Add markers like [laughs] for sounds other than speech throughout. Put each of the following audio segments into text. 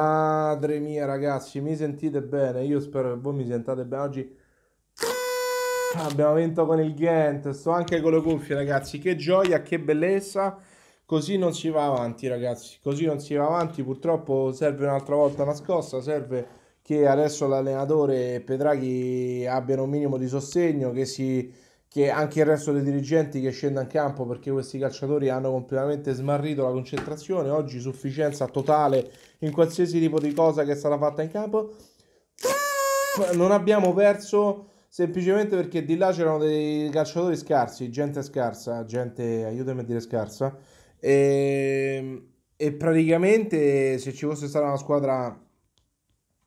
Madre mia ragazzi, mi sentite bene? Io spero che voi mi sentate bene. Oggi abbiamo vinto con il Ghent, sto anche con le cuffie ragazzi, che gioia, che bellezza. Così non si va avanti ragazzi, così non si va avanti. Purtroppo serve un'altra volta una scossa, serve che adesso l'allenatore e Pedraghi abbiano un minimo di sostegno, che si che anche il resto dei dirigenti che scende in campo perché questi calciatori hanno completamente smarrito la concentrazione, oggi sufficienza totale in qualsiasi tipo di cosa che sarà fatta in campo. Non abbiamo perso semplicemente perché di là c'erano dei calciatori scarsi, gente scarsa, gente, aiutami a dire scarsa, e, ehm, e praticamente se ci fosse stata una squadra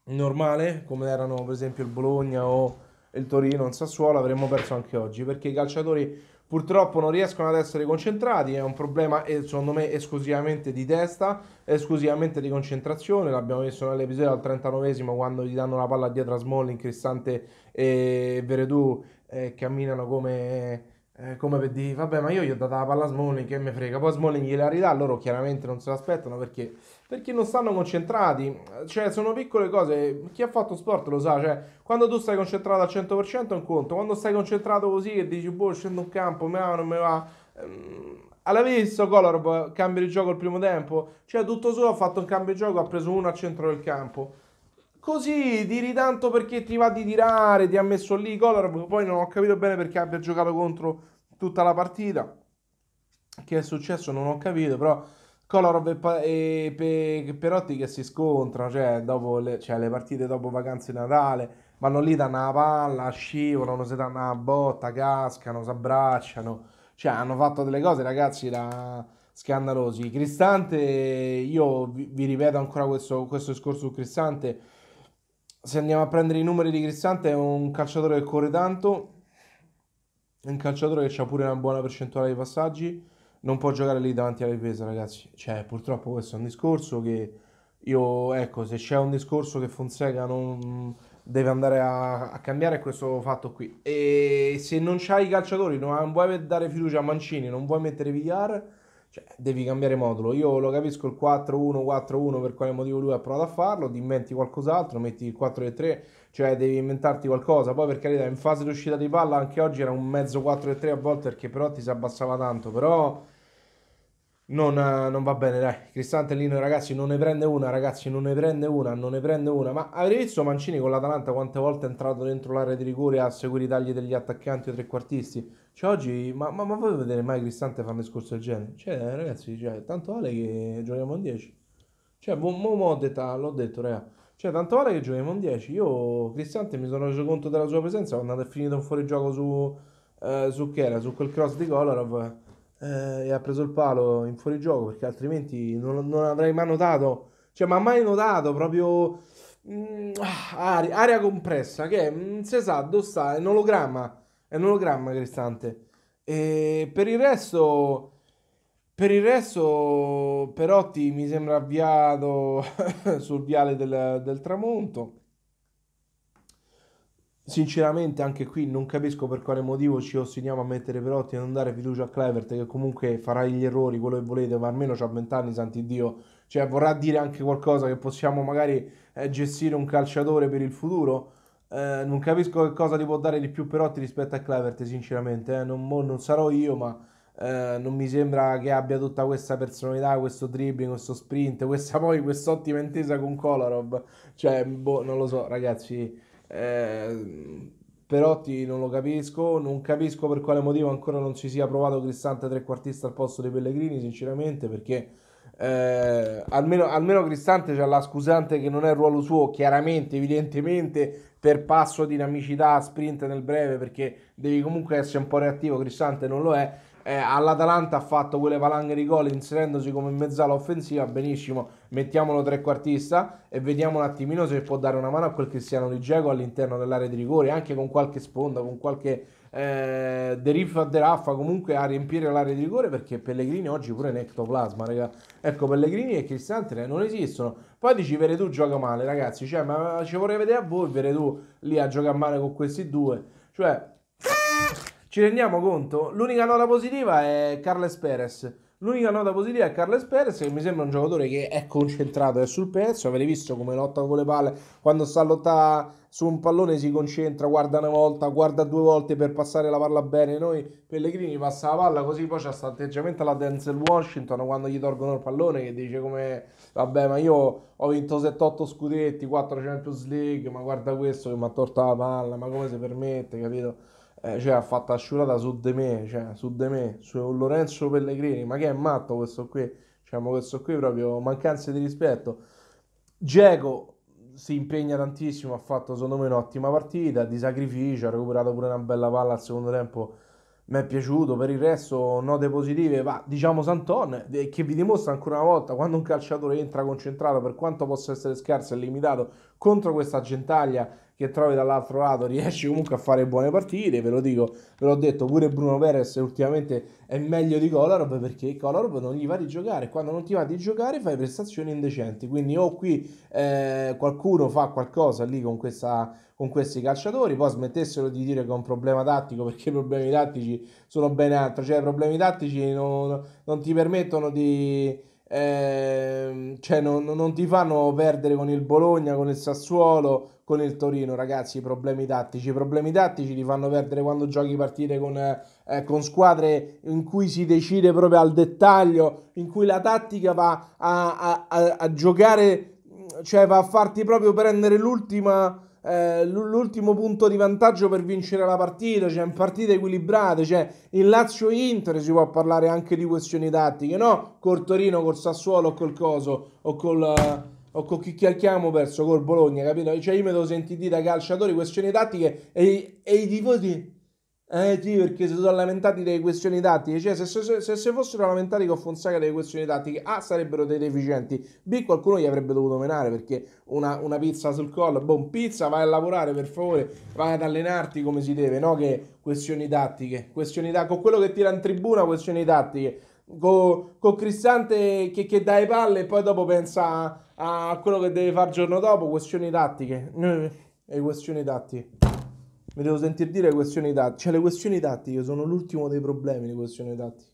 normale, come erano per esempio il Bologna o il Torino, un Sassuolo, avremmo perso anche oggi, perché i calciatori purtroppo non riescono ad essere concentrati, è un problema eh, secondo me esclusivamente di testa, esclusivamente di concentrazione, l'abbiamo visto nell'episodio al 39esimo quando gli danno la palla dietro a Smalling, Cristante e Veredù eh, camminano come eh, come per dire, vabbè, ma io gli ho dato la palla a Smalling, che me frega. Poi Smalling gliela ridà, loro chiaramente non se l'aspettano perché, perché non stanno concentrati. Cioè, sono piccole cose, chi ha fatto sport lo sa, cioè, quando tu stai concentrato al 100% è un conto, quando stai concentrato così e dici, boh, scendo un campo, me va, non me va... Ehm, alla visto Colorb cambia il gioco al primo tempo? Cioè, tutto solo ha fatto un cambio di gioco, ha preso uno al centro del campo Così, tiri tanto perché ti va di tirare, ti ha messo lì Kolarov, poi non ho capito bene perché abbia giocato contro tutta la partita. Che è successo non ho capito, però Kolarov e, pa- e Perotti che si scontrano, cioè, dopo le, cioè, le partite dopo vacanze di Natale, vanno lì, danno la palla, scivolano, si danno la botta, cascano, si abbracciano. Cioè, hanno fatto delle cose, ragazzi, da scandalosi. Cristante, io vi, vi ripeto ancora questo, questo discorso su Cristante se andiamo a prendere i numeri di Cristante è un calciatore che corre tanto, è un calciatore che ha pure una buona percentuale di passaggi, non può giocare lì davanti alla difesa ragazzi, cioè purtroppo questo è un discorso che io, ecco, se c'è un discorso che Fonseca non deve andare a, a cambiare è questo fatto qui. E se non c'hai i calciatori, non vuoi dare fiducia a Mancini, non vuoi mettere Villar cioè, devi cambiare modulo. Io lo capisco il 4-1-4-1 per quale motivo lui ha provato a farlo, ti inventi qualcos'altro, metti il 4 3, cioè devi inventarti qualcosa. Poi per carità, in fase di uscita di palla anche oggi era un mezzo 4 3 a volte perché però ti si abbassava tanto, però non, eh, non, va bene, dai. Cristante Lino, ragazzi, non ne prende una, ragazzi, non ne prende una, non ne prende una. Ma avete visto Mancini con l'Atalanta quante volte è entrato dentro l'area di rigore a seguire i tagli degli attaccanti o trequartisti? Cioè, oggi, ma, ma, ma voi vedete mai Cristante fare un discorso del genere? Cioè, ragazzi, cioè, tanto vale che giochiamo in 10. Cioè, mo, mo, mo l'ho detto, raga. Cioè, tanto vale che giochiamo in 10. Io, Cristante, mi sono reso conto della sua presenza quando è finito un fuorigioco su, eh, su che era, su quel cross di Kolarov eh, e ha preso il palo in fuorigioco perché altrimenti non, non avrei mai notato, cioè ma mai notato proprio mh, mm, ah, aria, aria, compressa che non mm, si sa dove sta, è un ologramma, è un ologramma Cristante. E per il resto... Per il resto, Perotti mi sembra avviato [laughs] sul viale del, del tramonto sinceramente anche qui non capisco per quale motivo ci ostiniamo a mettere Perotti e non dare fiducia a Clevert che comunque farà gli errori, quello che volete, ma almeno c'ha 20 anni, santi Dio, cioè vorrà dire anche qualcosa che possiamo magari eh, gestire un calciatore per il futuro. Eh, non capisco che cosa ti può dare di più Perotti rispetto a Clevert, sinceramente, eh. non, non, sarò io, ma eh, non mi sembra che abbia tutta questa personalità, questo dribbling, questo sprint, questa poi quest'ottima intesa con Kolarov, cioè, boh, non lo so, ragazzi eh, Perotti non lo capisco, non capisco per quale motivo ancora non si sia provato Cristante trequartista al posto dei Pellegrini, sinceramente, perché eh, almeno, almeno Cristante c'ha la scusante che non è il ruolo suo, chiaramente, evidentemente, per passo, dinamicità, sprint nel breve, perché devi comunque essere un po' reattivo, Cristante non lo è, eh, all'Atalanta ha fatto quelle valanghe di gol inserendosi come mezzala offensiva, benissimo, mettiamolo trequartista e vediamo un attimino se può dare una mano a quel Cristiano Di Dzeko all'interno dell'area di rigore, anche con qualche sponda, con qualche eh, deriffa deraffa comunque a riempire l'area di rigore perché Pellegrini oggi pure è ectoplasma, raga. Ecco, Pellegrini e Cristante non esistono. Poi dici Veredù gioca male, ragazzi, cioè, ma ci vorrei vedere a voi Veredù lì a giocare male con questi due. Cioè... Ci rendiamo conto? L'unica nota positiva è Carles Perez. L'unica nota positiva è Carles Perez, che mi sembra un giocatore che è concentrato, è sul pezzo. Avete visto come lotta con le palle quando sta a lottare su un pallone, si concentra, guarda una volta, guarda due volte per passare la palla bene. Noi Pellegrini passa la palla così, poi c'è questo atteggiamento alla Denzel Washington quando gli tolgono il pallone che dice come vabbè, ma io ho vinto 7-8 scudetti, 4 Champions League, ma guarda questo che mi ha tolto la palla, ma come si permette, capito? eh, cioè, ha fatto la su di me, cioè, su di me, su Lorenzo Pellegrini, ma che è matto questo qui, diciamo questo qui proprio mancanze di rispetto. Geco si impegna tantissimo, ha fatto secondo me un'ottima partita, di sacrificio, ha recuperato pure una bella palla al secondo tempo, mi è piaciuto, per il resto note positive, ma diciamo Santon eh, che vi dimostra ancora una volta quando un calciatore entra concentrato per quanto possa essere scarso e limitato contro questa gentaglia che trovi dall'altro lato [laughs] riesci comunque a fare buone partite, ve lo dico, ve l'ho detto pure Bruno Perez ultimamente è meglio di Kolarov perché Kolarov non gli va di giocare, quando non ti va di giocare fai prestazioni indecenti, quindi o qui eh, qualcuno fa qualcosa lì con, questa, con questi calciatori, poi smettessero di dire che è un problema tattico perché i problemi tattici sono ben altro, cioè i problemi tattici non, non ti permettono di... Eh, cioè non, non, ti fanno perdere con il Bologna, con il Sassuolo, con il Torino, ragazzi, i problemi tattici. I problemi tattici ti fanno perdere quando giochi partite con, eh, con, squadre in cui si decide proprio al dettaglio, in cui la tattica va a, a, a, a giocare, cioè va a farti proprio prendere l'ultima... Eh, l'ultimo punto di vantaggio per vincere la partita, cioè in partite equilibrate, cioè il Lazio-Inter si può parlare anche di questioni tattiche, no? Col Torino, col Sassuolo, col Coso o col o con cocchicchiamo verso col Bologna, capito? Cioè io mi devo sentire dire ai calciatori questioni tattiche e, e i tifosi... Eh sì, perché si sono lamentati delle questioni tattiche, cioè se, se, se, se fossero lamentati con Fonseca delle questioni tattiche, A ah, sarebbero dei deficienti, B qualcuno gli avrebbe dovuto menare perché una, una pizza sul collo, boh, pizza, vai a lavorare per favore, vai ad allenarti come si deve, no che questioni tattiche, questioni tattiche, con quello che tira in tribuna questioni tattiche, con co Cristante che, che dà le palle e poi dopo pensa a, quello che deve fare il giorno dopo, questioni tattiche. E questioni tattiche. Mi devo sentire dire questioni tattiche. Cioè le questioni tattiche sono l'ultimo dei problemi, le questioni tattiche.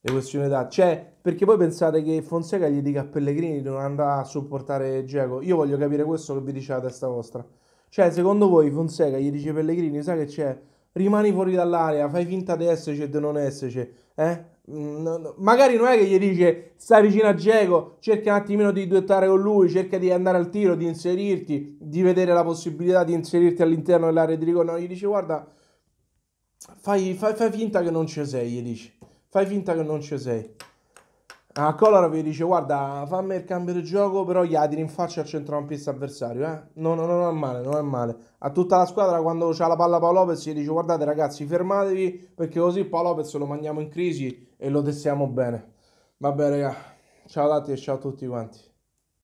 Le questioni tattiche. Cioè, perché voi pensate che Fonseca gli dica a Pellegrini di non andare a supportare Geco? Io voglio capire questo che vi dice la testa vostra. Cioè, secondo voi Fonseca gli dice Pellegrini, sai che c'è? Rimani fuori dall'area, fai finta di esserci e di non esserci. Eh? Mm, magari non è che gli dice stai vicino a Diego, cerca un attimino di duettare con lui, cerca di andare al tiro, di inserirti, di vedere la possibilità di inserirti all'interno dell'area di rigore. No, gli dice guarda, fai, fai, fai finta che non ci sei, gli dice, fai finta che non ci sei. A vi dice guarda fammi il cambio di gioco però gli adiri in faccia al centrocampista avversario eh? no, no, no, non è male, non è male a tutta la squadra quando c'ha la palla Paolo Lopez gli dice guardate ragazzi fermatevi perché così Paolo Lopez lo mandiamo in crisi e lo testiamo bene vabbè raga ciao a tutti e ciao a tutti quanti